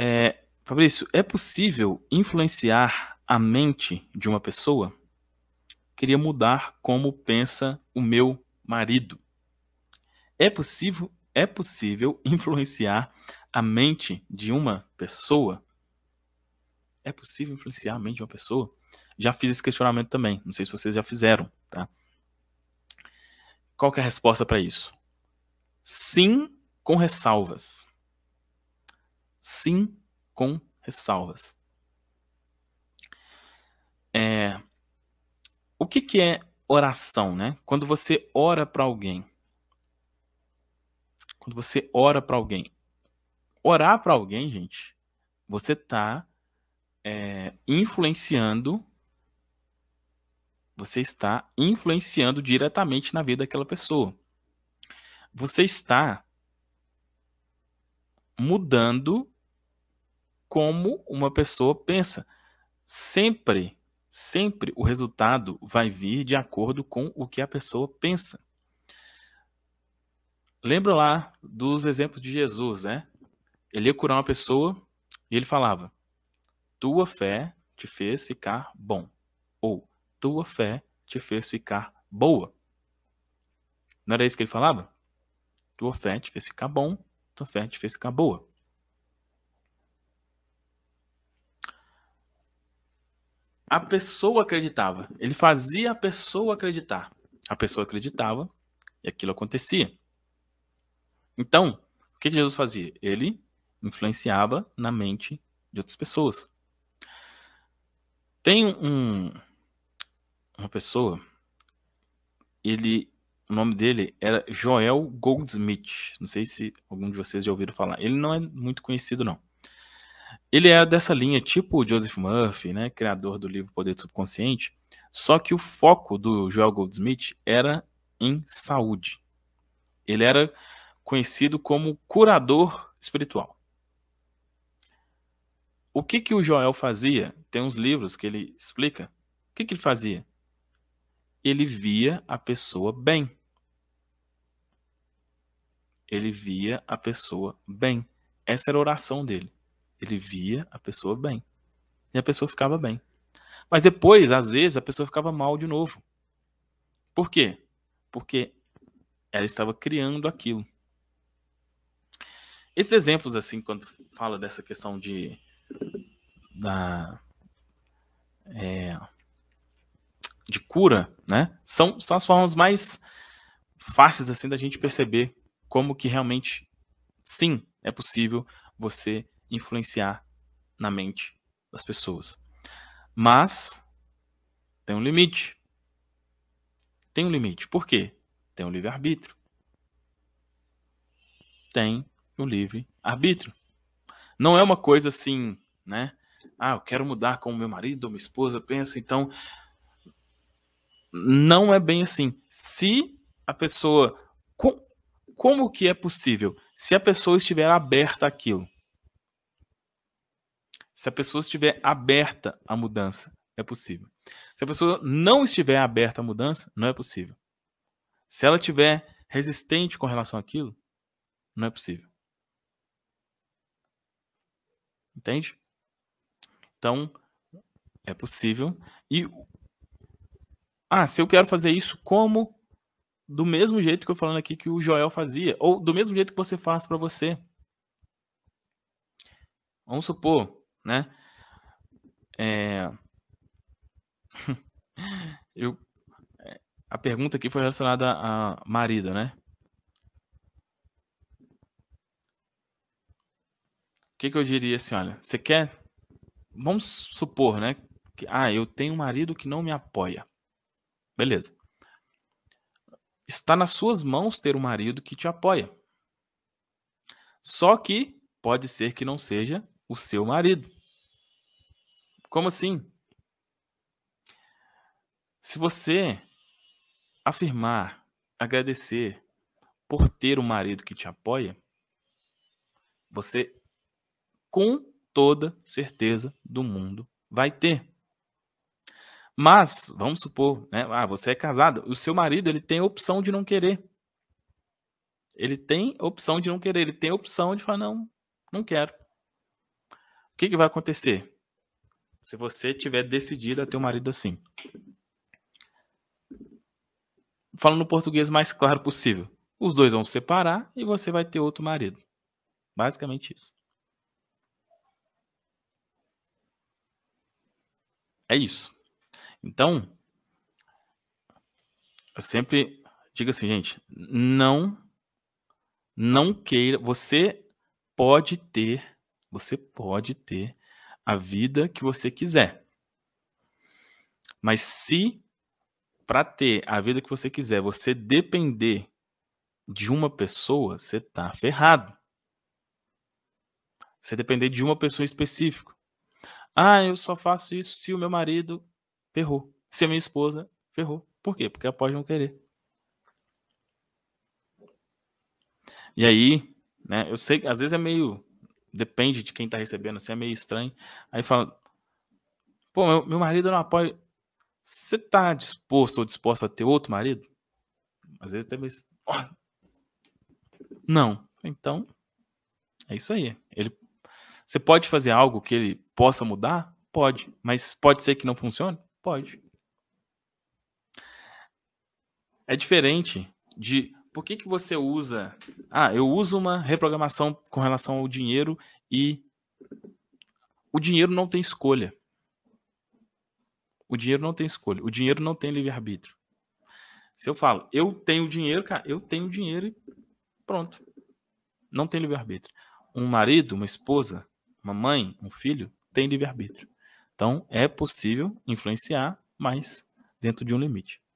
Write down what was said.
É, Fabrício, é possível influenciar a mente de uma pessoa? Queria mudar como pensa o meu marido. É possível, é possível influenciar a mente de uma pessoa? É possível influenciar a mente de uma pessoa? Já fiz esse questionamento também. Não sei se vocês já fizeram, tá? Qual é a resposta para isso? Sim, com ressalvas sim, com ressalvas. É, o que, que é oração, né? Quando você ora para alguém. Quando você ora para alguém. Orar para alguém, gente, você está é, influenciando. Você está influenciando diretamente na vida daquela pessoa. Você está mudando como uma pessoa pensa. Sempre, sempre o resultado vai vir de acordo com o que a pessoa pensa. Lembra lá dos exemplos de Jesus, né? Ele ia curar uma pessoa e ele falava: Tua fé te fez ficar bom. Ou Tua fé te fez ficar boa. Não era isso que ele falava? Tua fé te fez ficar bom, tua fé te fez ficar boa. a pessoa acreditava. Ele fazia a pessoa acreditar. A pessoa acreditava e aquilo acontecia. Então, o que Jesus fazia? Ele influenciava na mente de outras pessoas. Tem um, uma pessoa, ele, o nome dele era Joel Goldsmith. Não sei se algum de vocês já ouviram falar. Ele não é muito conhecido, não. Ele é dessa linha, tipo o Joseph Murphy, né, criador do livro Poder do Subconsciente, só que o foco do Joel Goldsmith era em saúde. Ele era conhecido como curador espiritual. O que, que o Joel fazia? Tem uns livros que ele explica. O que, que ele fazia? Ele via a pessoa bem. Ele via a pessoa bem. Essa era a oração dele. Ele via a pessoa bem. E a pessoa ficava bem. Mas depois, às vezes, a pessoa ficava mal de novo. Por quê? Porque ela estava criando aquilo. Esses exemplos, assim, quando fala dessa questão de. da. É, de cura, né? São, são as formas mais fáceis, assim, da gente perceber como que realmente, sim, é possível você influenciar na mente das pessoas. Mas tem um limite. Tem um limite. Por quê? Tem um livre-arbítrio. Tem o um livre-arbítrio. Não é uma coisa assim, né? Ah, eu quero mudar como meu marido ou minha esposa pensa, então. Não é bem assim. Se a pessoa. Como que é possível? Se a pessoa estiver aberta àquilo. Se a pessoa estiver aberta à mudança, é possível. Se a pessoa não estiver aberta à mudança, não é possível. Se ela estiver resistente com relação àquilo, não é possível. Entende? Então, é possível. E. Ah, se eu quero fazer isso como. Do mesmo jeito que eu falando aqui que o Joel fazia. Ou do mesmo jeito que você faz para você. Vamos supor né? É... Eu... É, a pergunta aqui foi relacionada a marido, né? O que, que eu diria assim, olha, você quer... Vamos supor, né? Que, ah, eu tenho um marido que não me apoia. Beleza. Está nas suas mãos ter um marido que te apoia. Só que pode ser que não seja o seu marido. Como assim? Se você afirmar, agradecer por ter um marido que te apoia, você com toda certeza do mundo vai ter. Mas, vamos supor, né? Ah, você é casado, o seu marido ele tem a opção de não querer. Ele tem a opção de não querer, ele tem a opção de falar, não, não quero. O que, que vai acontecer? Se você tiver decidido a ter um marido assim. Falando no português mais claro possível. Os dois vão se separar e você vai ter outro marido. Basicamente isso. É isso. Então, eu sempre digo assim, gente, não não queira, você pode ter, você pode ter a vida que você quiser. Mas se para ter a vida que você quiser, você depender de uma pessoa, você tá ferrado. Você depender de uma pessoa específica. Ah, eu só faço isso se o meu marido ferrou. Se a minha esposa ferrou. Por quê? Porque ela pode não querer. E aí, né, eu sei que às vezes é meio depende de quem tá recebendo, assim é meio estranho. Aí fala: Pô, meu, meu marido não apoia. Você tá disposto ou disposta a ter outro marido? Às vezes até mesmo. não. Então, é isso aí. Ele, você pode fazer algo que ele possa mudar? Pode. Mas pode ser que não funcione? Pode. É diferente de por que, que você usa. Ah, eu uso uma reprogramação com relação ao dinheiro e o dinheiro não tem escolha. O dinheiro não tem escolha. O dinheiro não tem livre-arbítrio. Se eu falo, eu tenho dinheiro, cara, eu tenho dinheiro e pronto. Não tem livre-arbítrio. Um marido, uma esposa, uma mãe, um filho, tem livre-arbítrio. Então, é possível influenciar, mas dentro de um limite.